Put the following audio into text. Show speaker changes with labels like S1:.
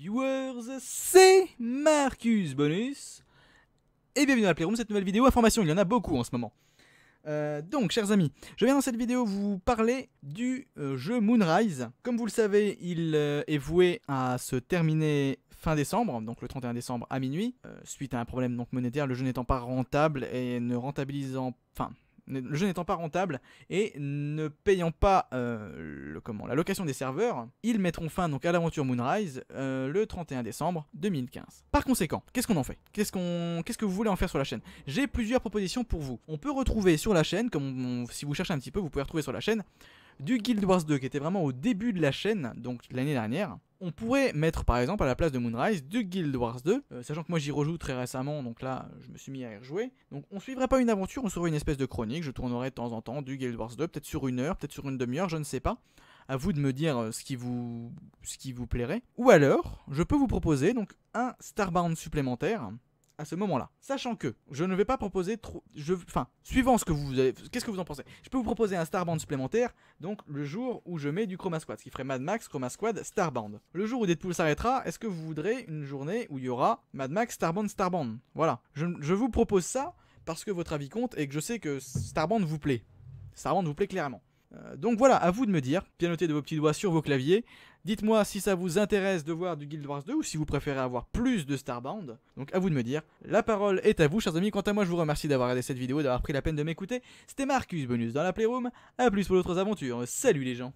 S1: viewers, c'est Marcus Bonus et bienvenue dans la Playroom, cette nouvelle vidéo information, il y en a beaucoup en ce moment. Euh, donc, chers amis, je viens dans cette vidéo vous parler du euh, jeu Moonrise. Comme vous le savez, il euh, est voué à se terminer fin décembre, donc le 31 décembre à minuit, suite à un problème donc monétaire, le jeu n'étant pas rentable et ne rentabilisant, enfin, le jeu n'étant pas rentable et ne payant pas euh, le, la location des serveurs, ils mettront fin donc à l'aventure Moonrise euh, le 31 décembre 2015. Par conséquent, qu'est-ce qu'on en fait Qu'est-ce qu'on, qu'est-ce que vous voulez en faire sur la chaîne J'ai plusieurs propositions pour vous. On peut retrouver sur la chaîne, comme si vous cherchez un petit peu, vous pouvez retrouver sur la chaîne du Guild Wars 2 qui était vraiment au début de la chaîne, donc l'année dernière, on pourrait mettre par exemple à la place de Moonrise du Guild Wars 2, euh, sachant que moi j'y rejoue très récemment, donc là je me suis mis à y rejouer. Donc on suivrait pas une aventure, on suivrait une espèce de chronique, je tournerai de temps en temps du Guild Wars 2, peut-être sur une heure, peut-être sur une demi-heure, je ne sais pas. À vous de me dire euh, ce qui vous, ce qui vous plairait. Ou alors, je peux vous proposer donc un Starbound supplémentaire, à ce moment-là. Sachant que je ne vais pas proposer trop. Je... Enfin, suivant ce que vous avez. Qu'est-ce que vous en pensez Je peux vous proposer un Starbound supplémentaire, donc le jour où je mets du Chroma Squad, ce qui ferait Mad Max, Chroma Squad, Starband. Le jour où Deadpool s'arrêtera, est-ce que vous voudrez une journée où il y aura Mad Max, Starband, Starband Voilà. Je, vous propose ça parce que votre avis compte et que je sais que Starband vous plaît. Starbound vous plaît clairement. Euh, donc voilà, à vous de me dire, pianotez de vos petits doigts sur vos claviers. Dites-moi si ça vous intéresse de voir du Guild Wars 2 ou si vous préférez avoir plus de Starbound. Donc à vous de me dire. La parole est à vous, chers amis. Quant à moi, je vous remercie d'avoir regardé cette vidéo, d'avoir pris la peine de m'écouter. C'était Marcus Bonus dans la Playroom. A plus pour d'autres aventures. Salut les gens